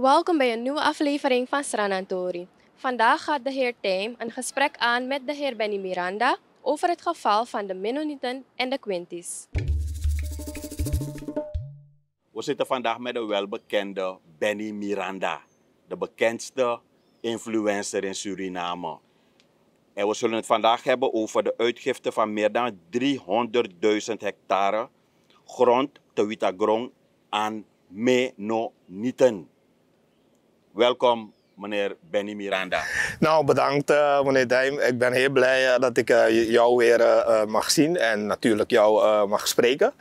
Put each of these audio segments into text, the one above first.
Welkom bij een nieuwe aflevering van Stranantori. Vandaag gaat de heer Tijm een gesprek aan met de heer Benny Miranda over het geval van de Mennonieten en de Quintis. We zitten vandaag met de welbekende Benny Miranda, de bekendste influencer in Suriname. En we zullen het vandaag hebben over de uitgifte van meer dan 300.000 hectare grond te Witagrong aan Mennonieten. Welkom, meneer Benny Miranda. Nou, bedankt eh, meneer Dijm. Ik ben heel blij eh, dat ik eh, jou weer mag zien en natuurlijk jou mag spreken.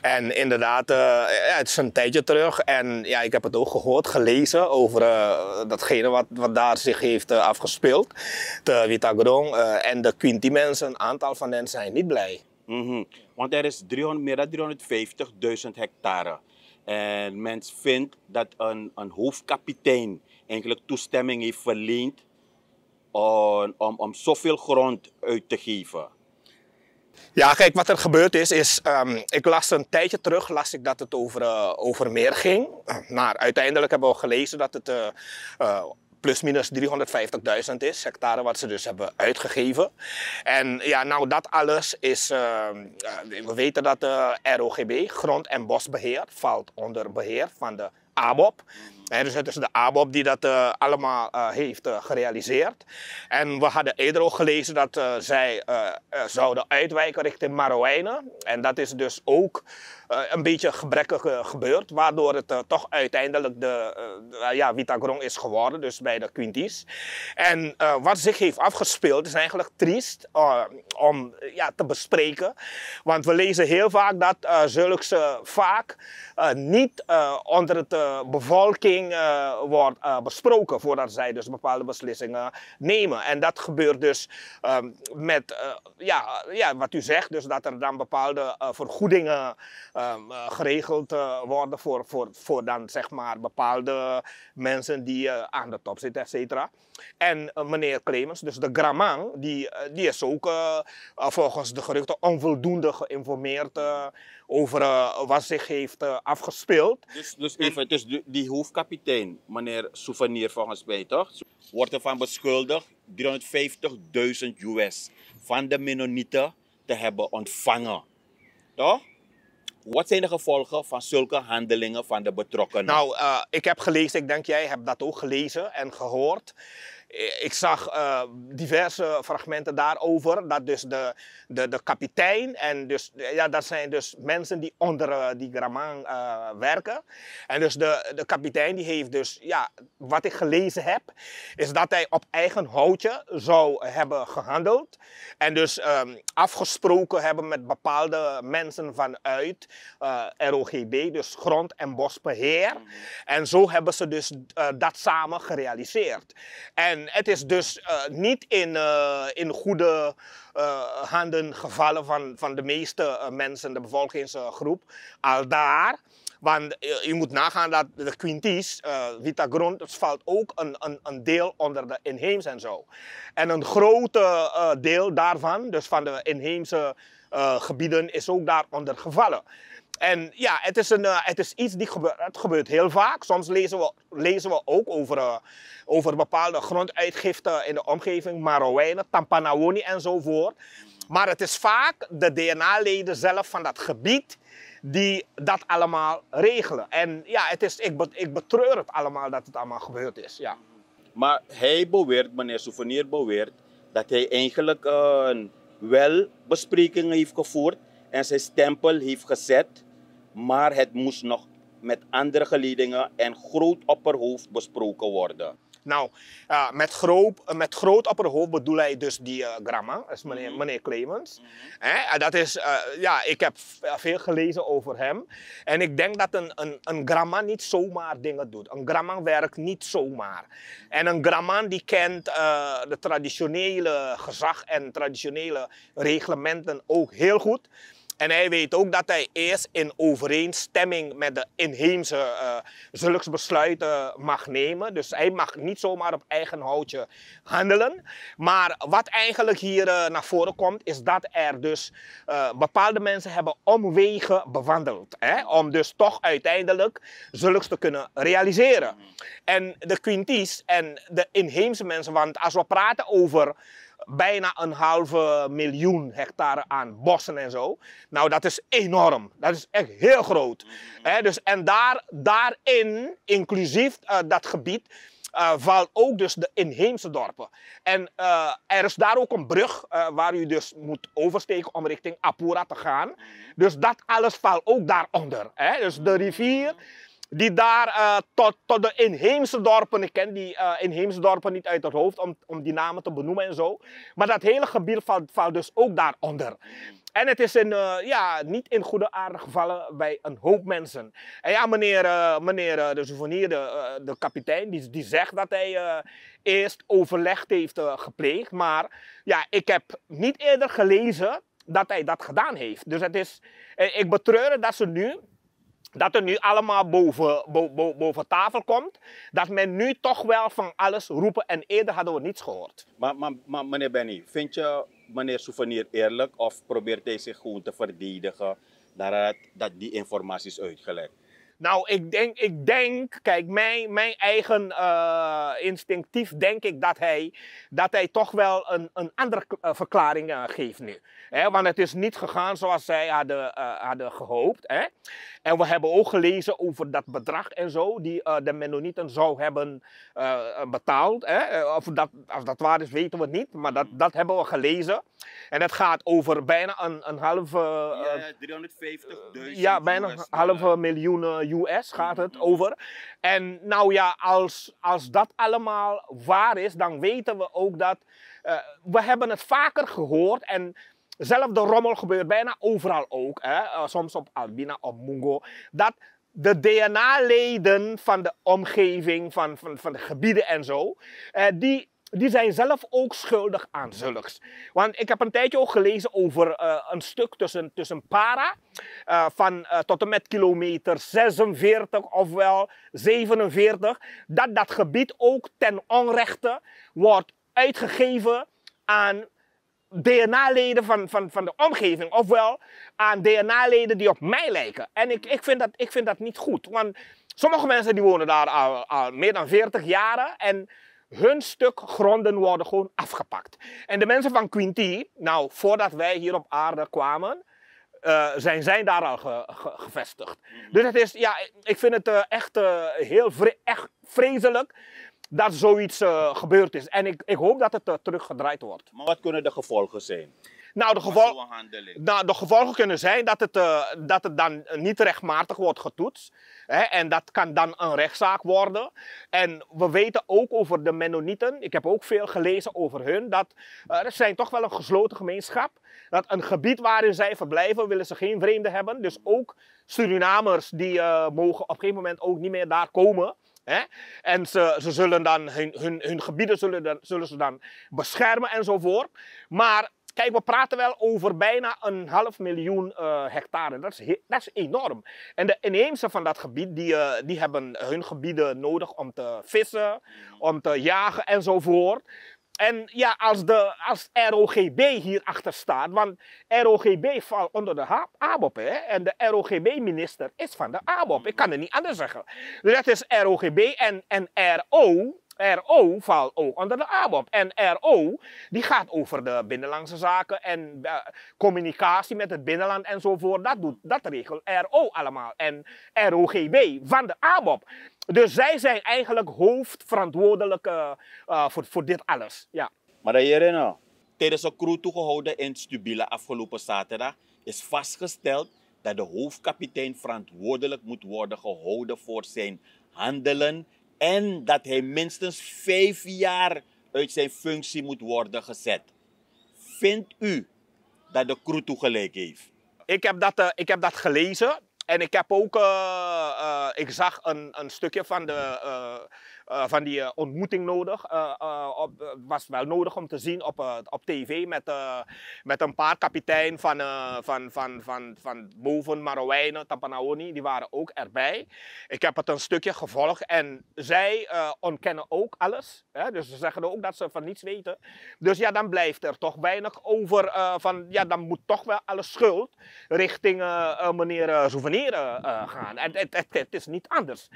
En inderdaad, ja, het is een tijdje terug en ja, ik heb het ook gehoord, gelezen over datgene wat, wat daar zich heeft afgespeeld. De Witagorong en de Quinti mensen, een aantal van hen zijn niet blij. Mm -hmm. Want er is 300, meer dan 350.000 hectare en men vindt dat een, een hoofdkapitein eigenlijk toestemming heeft verleend om, om, zoveel grond uit te geven. Ja, kijk, wat er gebeurd is, is ehm, ik las een tijdje terug las ik dat het over, eh, over meer ging. Maar uiteindelijk hebben we gelezen dat het eh, eh, Plus minus 350.000 is, hectare wat ze dus hebben uitgegeven. En ja, nou dat alles is, ehm, eh, we weten dat de ROGB, Grond- en Bosbeheer, valt onder beheer van de ABOP dus het is de ABOP die dat eh, allemaal eh, heeft eh, gerealiseerd. En we hadden eerder ook gelezen dat zij zouden uitwijken richting Marowijnen. En dat is dus ook een beetje gebrekkig gebeurd, waardoor het toch uiteindelijk de ja, Vitagron is geworden, dus bij de quinties En wat zich heeft afgespeeld is eigenlijk triest om ja, te bespreken. Want we lezen heel vaak dat zulke vaak niet onder de bevolking beslissing eh, wordt eh, besproken voordat zij dus bepaalde beslissingen nemen. En dat gebeurt dus ehm, met, eh, ja, ja, wat u zegt, dus dat er dan bepaalde vergoedingen ehm, geregeld worden voor, voor, voor dan zeg maar bepaalde mensen die aan de top zitten, et cetera. En eh, meneer Clemens, dus de Gramang, die, eh, die is ook eh, volgens de geruchten onvoldoende geïnformeerd over wat zich heeft afgespeeld. Dus, dus even, dus die hoofdkapitein, meneer Souvenir volgens mij toch, wordt ervan beschuldigd 350.000 US van de Mennonieten te hebben ontvangen. Toch? Wat zijn de gevolgen van zulke handelingen van de betrokkenen? Nou, eh, ik heb gelezen, ik denk jij hebt dat ook gelezen en gehoord. Eh, ik zag eh, diverse fragmenten daarover. Dat dus de, de, de kapitein en dus, eh, ja, dat zijn dus mensen die onder die Graman werken. En dus de, de kapitein die heeft dus, ja, wat ik gelezen heb, is dat hij op eigen houtje zou hebben gehandeld. En dus ehm, afgesproken hebben met bepaalde mensen vanuit ROGB, dus grond- en bosbeheer. Mhm. En zo hebben ze dus dat samen gerealiseerd. En het is dus eh, niet in, eh, in goede eh, handen gevallen van, van de meeste mensen, de bevolkingsgroep, al daar. Want je moet nagaan dat de Quinties, Vita Grond, valt ook een, een, een, deel onder de inheems en zo. En een groot deel daarvan, dus van de inheemse gebieden, is ook daaronder gevallen. En ja, het is, een, eh, het is iets die gebeurt, het gebeurt heel vaak. Soms lezen we, lezen we ook over, eh, over bepaalde gronduitgiften in de omgeving, Marowijnen, Tampanawoni enzovoort. Maar het is vaak de DNA-leden zelf van dat gebied die dat allemaal regelen. En ja, het is, ik, ik betreur het allemaal dat het allemaal gebeurd is. Ja. Maar hij beweert, meneer Souvenir beweert, dat hij eigenlijk uh, eh, wel besprekingen heeft gevoerd en zijn stempel heeft gezet maar het moest nog met andere geledingen en groot opperhoofd besproken worden. Nou, eh, met, groot, eh, met groot opperhoofd bedoel hij dus die uh, gramma, is meneer, mhm. meneer Clemens. Mm dat is, ja, ik heb veel gelezen over hem. En ik denk dat een, een, een gramma niet zomaar dingen doet. Een gramma werkt niet zomaar. En een gramma die kent de traditionele gezag en traditionele reglementen ook heel goed. En hij weet ook dat hij eerst in overeenstemming met de inheemse uh, eh, besluiten mag nemen. Dus hij mag niet zomaar op eigen houtje handelen. Maar wat eigenlijk hier eh, naar voren komt, is dat er dus eh, bepaalde mensen hebben omwegen bewandeld. Hè, om dus toch uiteindelijk zulks te kunnen realiseren. En de Quinties en de inheemse mensen, want als we praten over bijna een halve miljoen hectare aan bossen en zo. Nou, dat is enorm. Dat is echt heel groot. Mhm. dus, en daar, daarin, inclusief eh, dat gebied, eh, valt ook dus de inheemse dorpen. En eh, er is daar ook een brug waar u dus moet oversteken om richting Apura te gaan. Mhm. Dus dat alles valt ook daaronder. Hè? Dus de rivier mhm die daar eh, tot, tot, de inheemse dorpen, ik ken die eh, inheemse dorpen niet uit het hoofd om, om die namen te benoemen en zo. Maar dat hele gebied valt, dus ook daaronder. En het is in, eh, ja, niet in goede aarde gevallen bij een hoop mensen. En ja, meneer, meneer de Souvenir, de, de kapitein, die, die zegt dat hij eerst overlegd heeft gepleegd. Maar ja, ik heb niet eerder gelezen dat hij dat gedaan heeft. Dus het is, ik betreur dat ze nu dat er nu allemaal boven, boven, tafel komt. Dat men nu toch wel van alles roepen en eerder hadden we niets gehoord. Maar, maar, maar meneer Benny, vind je meneer Souvenir eerlijk of probeert hij zich gewoon te verdedigen dat, dat die informatie is uitgelegd? Nou, ik denk, ik denk kijk, mijn, mijn eigen eh, instinctief denk ik dat hij, dat hij toch wel een, een andere eh, verklaring eh, geeft nu. Want het is niet gegaan zoals zij hadden, eh, hadden gehoopt. Hè? En we hebben ook gelezen over dat bedrag en zo, die eh, de Mennonieten zou hebben eh, betaald. Hè? Of dat, als dat waar is, weten we niet, maar dat, dat hebben we gelezen. En het gaat over bijna een, een halve... ja, 350.000 Ja, bijna een halve miljoen US gaat het mhm. over. En nou ja, als, als dat allemaal waar is, dan weten we ook dat... we hebben het vaker gehoord en zelfde rommel gebeurt bijna overal ook. Hè? Eh, soms op Albina, op Mungo. Dat de DNA-leden van de omgeving, van, van, van de gebieden en zo, eh, die, die zijn zelf ook schuldig aan zulks. Want ik heb een tijdje ook gelezen over eh, een stuk tussen, tussen Para, eh, van tot en met kilometer 46 ofwel 47, dat dat gebied ook ten onrechte wordt uitgegeven aan DNA-leden van, van, van de omgeving, ofwel aan DNA-leden die op mij lijken. En ik, ik, vind dat, ik vind dat niet goed, want sommige mensen die wonen daar al, meer dan 40 jaren en hun stuk gronden worden gewoon afgepakt. En de mensen van Quinty, nou, voordat wij hier op aarde kwamen, eh, zijn zij daar al gevestigd. Dus het is, ja, ik vind het eh, echt eh, heel echt vreselijk dat zoiets eh, gebeurd is. En ik, ik hoop dat het eh, teruggedraaid wordt. Maar wat kunnen de gevolgen zijn? Nou de, gevolgen, nou, de gevolgen kunnen zijn dat het, eh, dat het dan niet rechtmatig wordt getoetst. Hè, en dat kan dan een rechtszaak worden. En we weten ook over de Mennonieten, ik heb ook veel gelezen over hun, dat uh, er zijn toch wel een gesloten gemeenschap. Dat een gebied waarin zij verblijven, willen ze geen vreemden hebben. Dus ook Surinamers die mogen op een gegeven moment ook niet meer daar komen. Hè? En ze, zullen dan hun, hun, hun gebieden zullen, dan, zullen ze dan beschermen enzovoort. Maar Kijk, we praten wel over bijna een half miljoen eh, hectare. Dat is, dat is enorm. En de inheemse van dat gebied, die, eh, die hebben hun gebieden nodig om te vissen, om te jagen enzovoort. En ja, als, de, als ROGB hierachter staat, want ROGB valt onder de ABOP. Hè? En de ROGB-minister is van de ABOP. Ik kan het niet anders zeggen. Dus dat is ROGB en, en RO. RO valt ook onder de ABOP. En RO die gaat over de binnenlandse zaken en eh, communicatie met het binnenland enzovoort. Dat doet dat regelt RO allemaal. En ROGB van de ABOP. Dus zij zijn eigenlijk hoofdverantwoordelijk uh, eh, voor, voor dit alles. Ja. Maar hierin, nou, tijdens een crew toegehouden in Stubile afgelopen zaterdag is vastgesteld dat de hoofdkapitein verantwoordelijk moet worden gehouden voor zijn handelen en dat hij minstens vijf jaar uit zijn functie moet worden gezet. Vindt u dat de crew toegelijk heeft? Ik heb dat, eh, ik heb dat gelezen en ik heb ook, eh, eh, ik zag een, een stukje van de eh, eh, van die eh, ontmoeting nodig. Eh, op, was wel nodig om te zien op, op tv met, met een paar kapitein van, van, van, van, van, van Boven, Marowijnen, Tampanaoni. Die waren ook erbij. Ik heb het een stukje gevolgd en zij ontkennen ook alles. Hè? Dus ze zeggen ook dat ze van niets weten. Dus ja, dan blijft er toch weinig over van, ja, dan moet toch wel alle schuld richting meneer Souvenir gaan. het, het, is niet anders.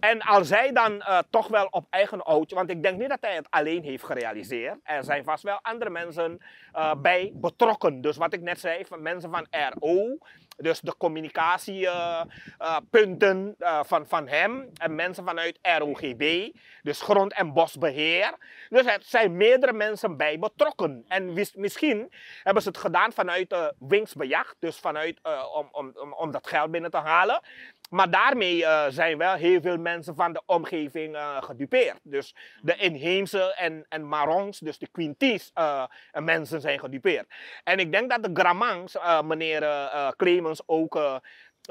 En als zij dan toch wel op eigen oudje, want ik denk niet dat hij het alleen heeft gerealiseerd. Er zijn vast wel andere mensen eh, bij betrokken. Dus wat ik net zei, van mensen van RO, dus de communicatiepunten eh, eh, van, van hem en mensen vanuit ROGB, dus grond- en bosbeheer. Dus er zijn meerdere mensen bij betrokken. En misschien hebben ze het gedaan vanuit de wingsbejacht, dus vanuit, om, om, om dat geld binnen te halen. Maar daarmee eh, zijn wel heel veel mensen van de omgeving eh, gedupeerd. Dus de mm. inheemse en, en Marons, dus de Quinties eh, mensen zijn gedupeerd. En ik denk dat de Gramangs, meneer Clemens, ook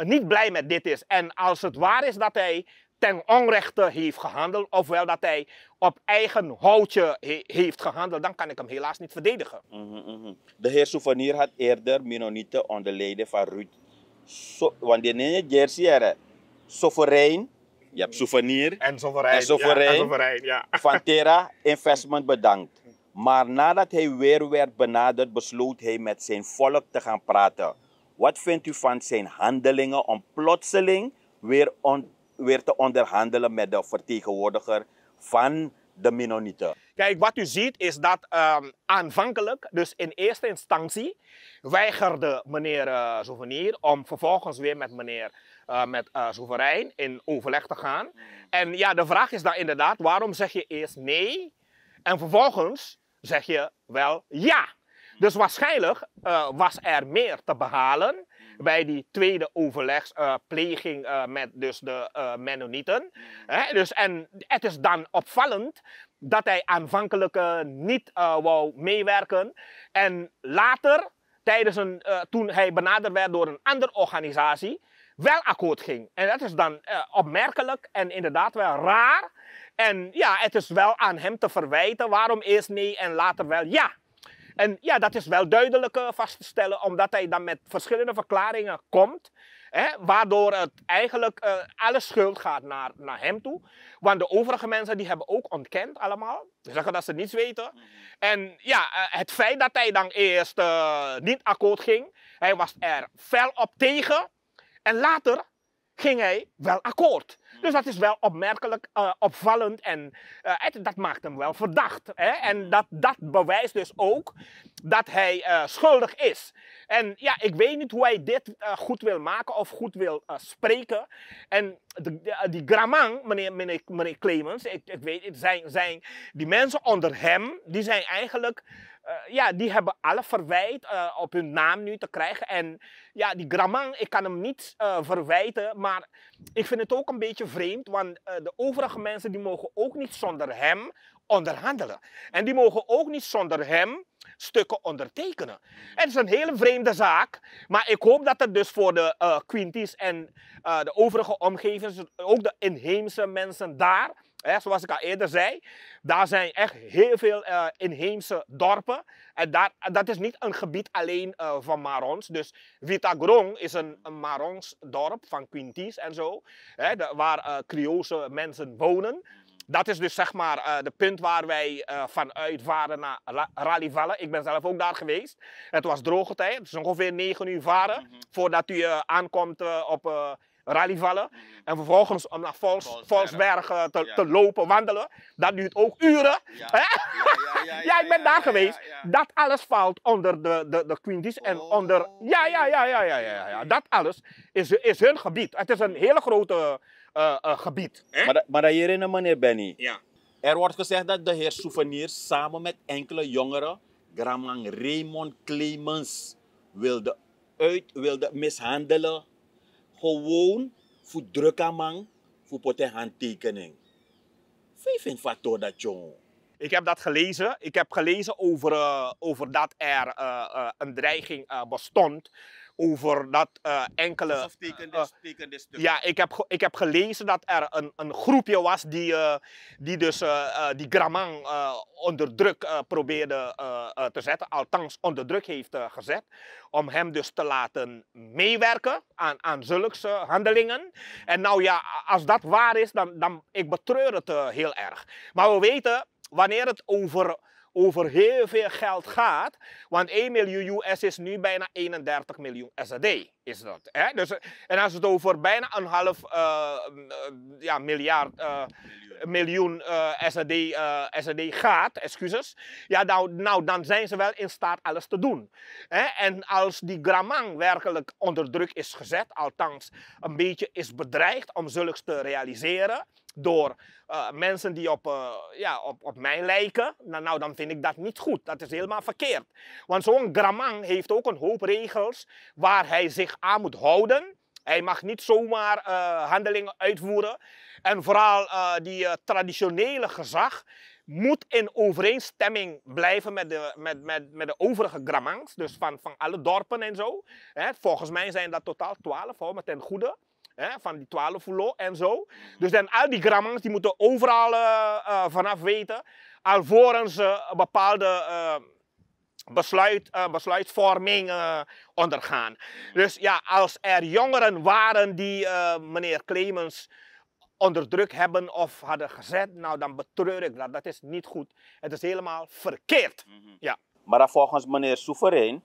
niet blij met dit is. En als het waar is dat hij ten onrechte heeft gehandeld, ofwel dat hij op eigen houtje heeft gehandeld, dan kan ik hem helaas niet verdedigen. Mhm, mhm. De heer Souvenir had eerder Mennonieten onder leiding van Ruud want die neem je jersey er. Je hebt souvenir. En soverein. En Ja, Van Terra Investment bedankt. Maar nadat hij weer werd benaderd, besloot hij met zijn volk te gaan praten. Wat vindt u van zijn handelingen om plotseling weer, weer te onderhandelen met de vertegenwoordiger van de Mennonieten. Kijk, wat u ziet is dat ehm, aanvankelijk, dus in eerste instantie, weigerde meneer uh, Souvenir om vervolgens weer met meneer uh, met, uh, in overleg te gaan. En ja, de vraag is dan inderdaad, waarom zeg je eerst nee en vervolgens zeg je wel ja? Dus waarschijnlijk was er meer te behalen bij die tweede overlegspleging eh, eh, met dus de eh, Mennonieten. Mhm. dus, en het is dan opvallend dat hij aanvankelijk niet wou meewerken. En later, tijdens een, toen hij benaderd werd door een andere organisatie, wel akkoord ging. En dat is dan opmerkelijk en inderdaad wel raar. En ja, het is wel aan hem te verwijten waarom eerst nee en later wel ja. En ja, dat is wel duidelijk eh, vast te stellen, omdat hij dan met verschillende verklaringen komt. Hè, waardoor het eigenlijk eh, alle schuld gaat naar, naar hem toe. Want de overige mensen die hebben ook ontkend allemaal. Ze zeggen dat ze niets weten. En ja, eh, het feit dat hij dan eerst niet akkoord ging. Hij was er fel op tegen. En later ging hij wel akkoord. Dus dat is wel opmerkelijk, eh, opvallend en eh, dat maakt hem wel verdacht. Hè? En dat, dat bewijst dus ook dat hij eh, schuldig is. En ja, ik weet niet hoe hij dit goed wil maken of goed wil spreken. En de, die Gramang, meneer, meneer, meneer Clemens, ik, ik weet, zijn, zijn, die mensen onder hem, die zijn eigenlijk eh, ja, die hebben alle verwijt eh, op hun naam nu te krijgen. En ja, die Gramang, ik kan hem niet eh, verwijten, maar ik vind het ook een beetje vreemd, want de overige mensen die mogen ook niet zonder hem onderhandelen. En die mogen ook niet zonder hem stukken ondertekenen. Het is een hele vreemde zaak, maar ik hoop dat het dus voor de uh, Quinties en de overige omgevings, ook de inheemse mensen daar, Hè, zoals ik al eerder zei, daar zijn echt heel veel eh, inheemse dorpen. En daar, dat is niet een gebied alleen eh, van Marons. Dus Vitagrong is een, een Marons dorp van Quinties en zo, hè, waar uh, Creoolse mensen wonen. Dat is dus zeg maar het de punt waar wij vanuit varen naar Rally Ik ben zelf ook daar geweest. Het was droge tijd, dus ongeveer 9 uur varen. Mhm. Voordat u aankomt op vallen. Mm. En vervolgens om naar Vals, Valsbergen te, te, lopen, wandelen. Dat duurt ook uren. Ja, ja ik ben daar geweest. Dat alles valt onder de, de, de en oh. onder... Ja, ja, ja, ja, ja, ja, ja. Dat alles is, is hun gebied. Het is een hele grote eh, eh, gebied. Maar, maar hierin, eh, meneer Benny. Ja. Er wordt gezegd dat de heer Souvenir samen met enkele jongeren Gramang Raymond Clemens wilde, uit, wilde mishandelen gewoon voor druk aan voor poten handtekening. Vijf in factor dat jong. Ik heb dat gelezen. Ik heb gelezen over, eh, over dat er eh, eh, een dreiging bestond over dat eh, enkele... Of eh, eh, Ja, ik heb, ik heb gelezen dat er een, een groepje was die, die dus die Gramang onder druk probeerde te zetten. Althans, onder druk heeft gezet. Om hem dus te laten meewerken aan, aan zulke handelingen. En nou ja, als dat waar is, dan, dan ik betreur het heel erg. Maar we weten, wanneer het over over heel veel geld gaat. Want 1 miljoen US is nu bijna 31 miljoen SAD. Is dat, hè? Dus, eh, en als het over bijna een half eh, eh, ja, miljard miljoen uh, eh, SRD, eh, SRD gaat, excuses, ja, nou, nou, dan zijn ze wel in staat alles te doen. Hè? En als die Gramang werkelijk onder druk is gezet, althans een beetje is bedreigd om zulks te realiseren, door eh, mensen die op, uh, ja, op, op mij lijken, nou, nou, dan vind ik dat niet goed. Dat is helemaal verkeerd. Want zo'n Gramang heeft ook een hoop regels waar hij zich aan moet houden. Hij mag niet zomaar handelingen uitvoeren en vooral uh, die eh, traditionele gezag moet in overeenstemming blijven met de, met, met, met de overige gramangs, dus van, van alle dorpen en zo. Hè, volgens mij zijn dat totaal twaalf, hoor, maar ten goede. van die twaalf fulo en zo. Dus dan al die grammans die moeten overal eh, vanaf weten, alvorens ze een bepaalde besluit, besluitvorming ondergaan. Dus ja, als er jongeren waren die meneer Clemens onder druk hebben of hadden gezet, nou dan betreur ik dat. Dat is niet goed. Het is helemaal verkeerd. Mhm. Ja. Maar volgens meneer Souverein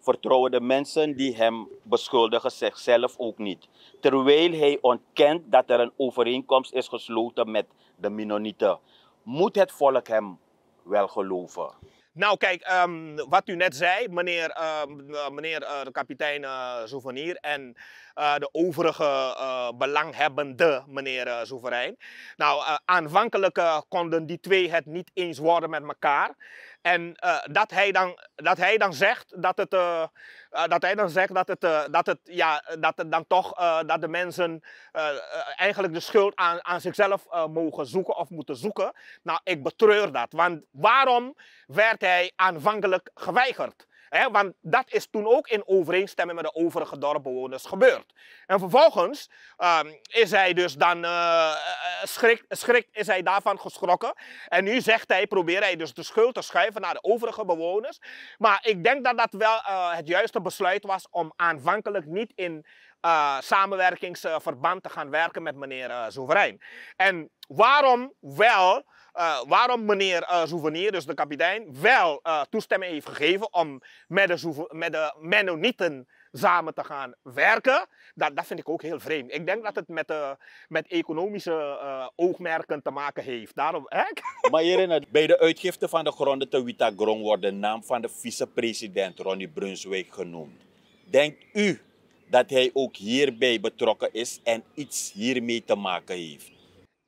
vertrouwen de mensen die hem beschuldigen zichzelf ook niet. Terwijl hij ontkent dat er een overeenkomst is gesloten met de Mennonieten. Moet het volk hem wel geloven? Nou, kijk, ehm, wat u net zei, meneer, ehm, eh, meneer eh, de kapitein uh, en de overige belanghebbende meneer souverein. Nou, aanvankelijk konden die twee het niet eens worden met elkaar. En dat, hij dan, dat hij dan zegt dat het eh, dat hij dan zegt dat het, eh, dat het, ja, eh, dat het dan toch, dat de mensen eigenlijk de schuld aan, aan zichzelf mogen zoeken of moeten zoeken. Nou, ik betreur dat, want waarom werd hij aanvankelijk geweigerd? want dat is toen ook in overeenstemming met de overige dorpbewoners gebeurd. En vervolgens ehm, is hij dus dan uh, schrik, is hij daarvan geschrokken. En nu zegt hij, probeert hij dus de schuld te schuiven naar de overige bewoners. Maar ik denk dat dat wel eh, het juiste besluit was om aanvankelijk niet in samenwerkingsverband te gaan werken met meneer Soeverein. En waarom wel eh, waarom meneer uh, dus de kapitein, wel eh, toestemming heeft gegeven om met de, met de Mennonieten samen te gaan werken. Dat, dat vind ik ook heel vreemd. Ik denk dat het met, met economische oogmerken te maken heeft. Daarom, hè? Maar bij de uitgifte van de gronden te Witagron wordt de naam van de vicepresident Ronnie Brunswijk genoemd. Denkt u dat hij ook hierbij betrokken is en iets hiermee te maken heeft?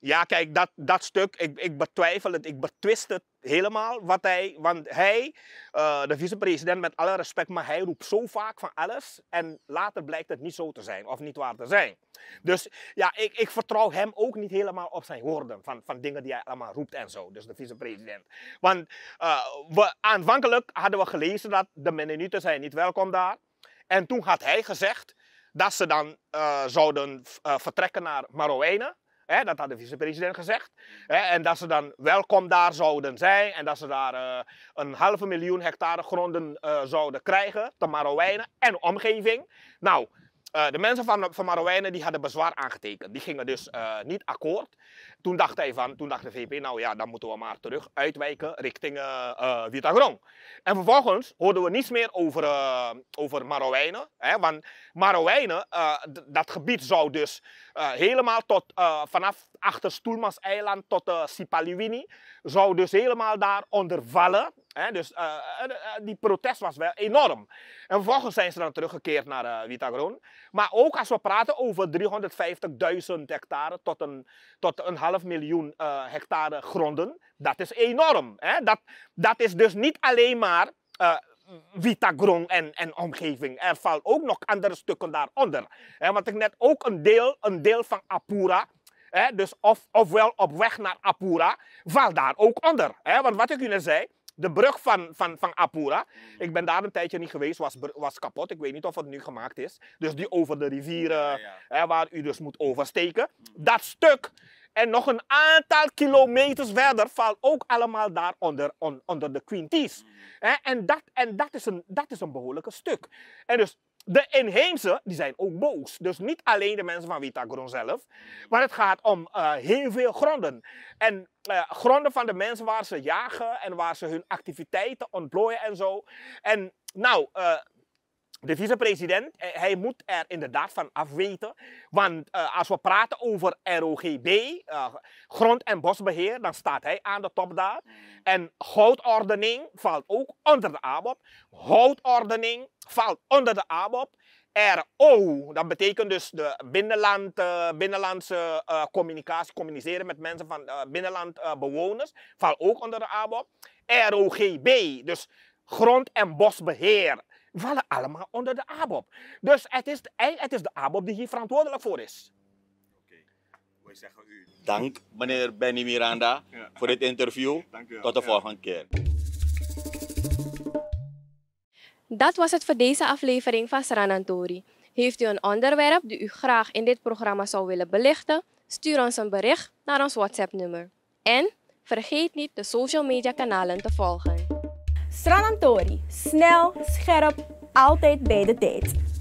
Ja, kijk, dat, dat stuk, ik, ik betwijfel het, ik betwist het helemaal. Wat hij, want hij, uh, de vicepresident, met alle respect, maar hij roept zo vaak van alles. En later blijkt het niet zo te zijn, of niet waar te zijn. Dus ja, ik, ik vertrouw hem ook niet helemaal op zijn woorden. Van, van dingen die hij allemaal roept en zo. Dus de vicepresident. Want eh, aanvankelijk hadden we gelezen dat de Mennonieten zijn niet welkom daar. En toen had hij gezegd dat ze dan eh, zouden vertrekken naar Marowijnen. Hè, dat had de vicepresident gezegd. Hè, en dat ze dan welkom daar zouden zijn en dat ze daar eh, een halve miljoen hectare gronden eh, zouden krijgen, De Marowijnen en omgeving. Nou, eh, de mensen van, van Marowijnen die hadden bezwaar aangetekend. Die gingen dus eh, niet akkoord. Toen dacht, hij van, toen dacht de VP, nou ja, dan moeten we maar terug uitwijken richting uh, eh, Vitagron. En vervolgens hoorden we niets meer over, over Marowijnen. Hè, want Marowijnen, dat gebied zou dus helemaal tot, vanaf achter Stoelmans eiland tot Sipaliwini, zou dus helemaal onder vallen dus uh, die protest was wel enorm. En vervolgens zijn ze dan teruggekeerd naar uh, eh, Vitagron. Maar ook als we praten over 350.000 hectare tot een, tot een half miljoen hectare gronden, dat is enorm. Dat, dat is dus niet alleen maar Vitagron en, en omgeving. Er valt ook nog andere stukken daaronder. want ik net ook een deel, een deel van Apura, dus of, ofwel op weg naar Apura, valt daar ook onder. want wat ik net zei, de brug van, van, van Apura. Mm. Ik ben daar een tijdje niet geweest, was, was kapot. Ik weet niet of het nu gemaakt is. Dus die over de rivieren, eh, Hè, waar u dus moet oversteken. Mm. Dat stuk en nog een aantal kilometers verder valt ook allemaal daar onder, onder de Quinties. Mm. En, dat, en dat, is een, dat is een behoorlijke stuk. En dus de inheemse, die zijn ook boos. Dus niet alleen de mensen van Witagron zelf, maar het gaat om eh, heel veel gronden. En eh, gronden van de mensen waar ze jagen en waar ze hun activiteiten ontplooien en zo. En nou, eh, de vicepresident, eh, hij moet er inderdaad van afweten. Want eh, als we praten over ROGB, eh, grond- en bosbeheer, dan staat hij aan de top daar. Mm. En houtordening valt ook onder de ABOP. Houtordening valt onder de ABOP. RO, dat betekent dus de binnenland, binnenlandse communicatie, communiceren met mensen van bewoners valt ook onder de ABOP. ROGB, dus grond- en bosbeheer vallen allemaal onder de ABOP. Dus het is, het is de ABOP die hier verantwoordelijk voor is. Oké, wij zeggen u. Dank meneer Benny Miranda voor dit interview. Dank Tot de volgende keer. Dat was het voor deze aflevering van Sranantori. Heeft u een onderwerp dat u graag in dit programma zou willen belichten? Stuur ons een bericht naar ons WhatsApp-nummer. En vergeet niet de social media kanalen te volgen. Stranantori. Snel, scherp, altijd bij de tijd.